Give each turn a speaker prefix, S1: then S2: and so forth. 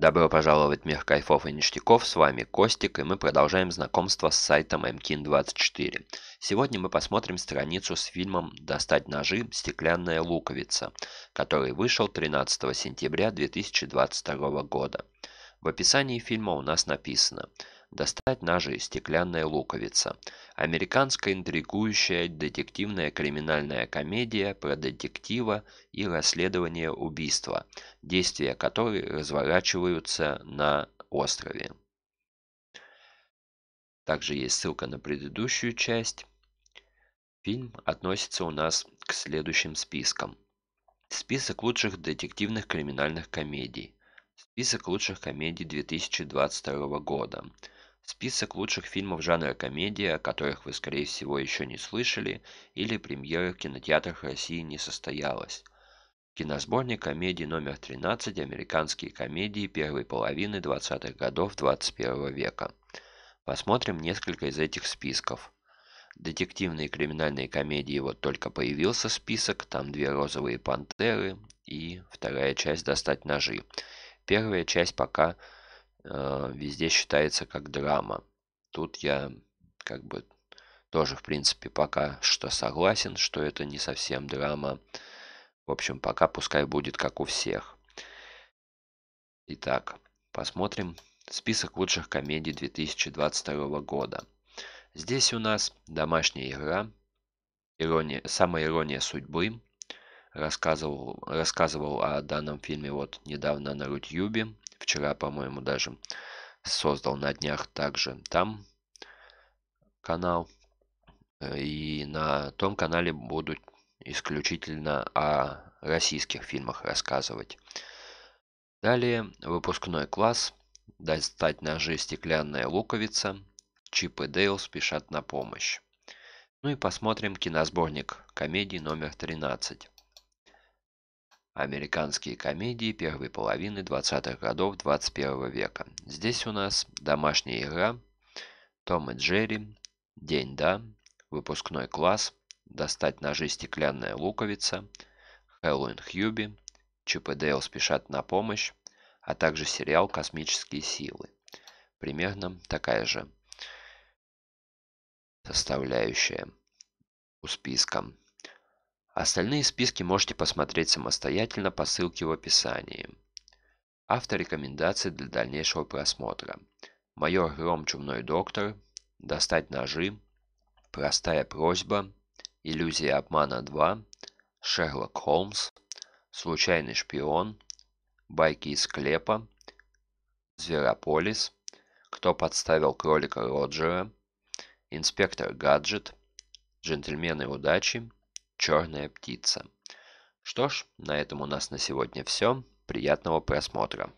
S1: Добро пожаловать в мир кайфов и ништяков, с вами Костик, и мы продолжаем знакомство с сайтом mkin24. Сегодня мы посмотрим страницу с фильмом «Достать ножи. Стеклянная луковица», который вышел 13 сентября 2022 года. В описании фильма у нас написано – достать ножи и стеклянная луковица. Американская интригующая детективная криминальная комедия про детектива и расследование убийства, действия которой разворачиваются на острове. Также есть ссылка на предыдущую часть. Фильм относится у нас к следующим спискам. Список лучших детективных криминальных комедий. Список лучших комедий 2022 года. Список лучших фильмов жанра комедия, о которых вы, скорее всего, еще не слышали, или премьеры в кинотеатрах России не состоялась. Киносборник комедий номер 13 «Американские комедии первой половины 20-х годов 21 века». Посмотрим несколько из этих списков. Детективные и криминальные комедии «Вот только появился список», там «Две розовые пантеры» и вторая часть «Достать ножи». Первая часть пока Э, везде считается как драма. Тут я как бы тоже, в принципе, пока что согласен, что это не совсем драма. В общем, пока пускай будет как у всех. Итак, посмотрим список лучших комедий 2022 года. Здесь у нас «Домашняя игра», ирония, «Самая ирония судьбы», рассказывал, рассказывал о данном фильме вот недавно на Рутьюбе, Вчера, по-моему, даже создал на днях также там канал. И на том канале будут исключительно о российских фильмах рассказывать. Далее выпускной класс. Достать ножи «Стеклянная луковица». Чип и Дейл спешат на помощь. Ну и посмотрим киносборник комедии номер 13 американские комедии первой половины 20-х годов 21 века. Здесь у нас «Домашняя игра», «Том и Джерри», «День да», «Выпускной класс», «Достать ножи стеклянная луковица», «Хэллоуин Хьюби», «Чип и Дейл спешат на помощь», а также сериал «Космические силы». Примерно такая же составляющая у списка. Остальные списки можете посмотреть самостоятельно по ссылке в описании. Автор рекомендаций для дальнейшего просмотра. Майор Гром Чумной Доктор, Достать ножи, Простая просьба, Иллюзия обмана 2, Шерлок Холмс, Случайный шпион, Байки из склепа, Зверополис, Кто подставил кролика Роджера, Инспектор Гаджет, Джентльмены удачи, «Черная птица». Что ж, на этом у нас на сегодня все. Приятного просмотра!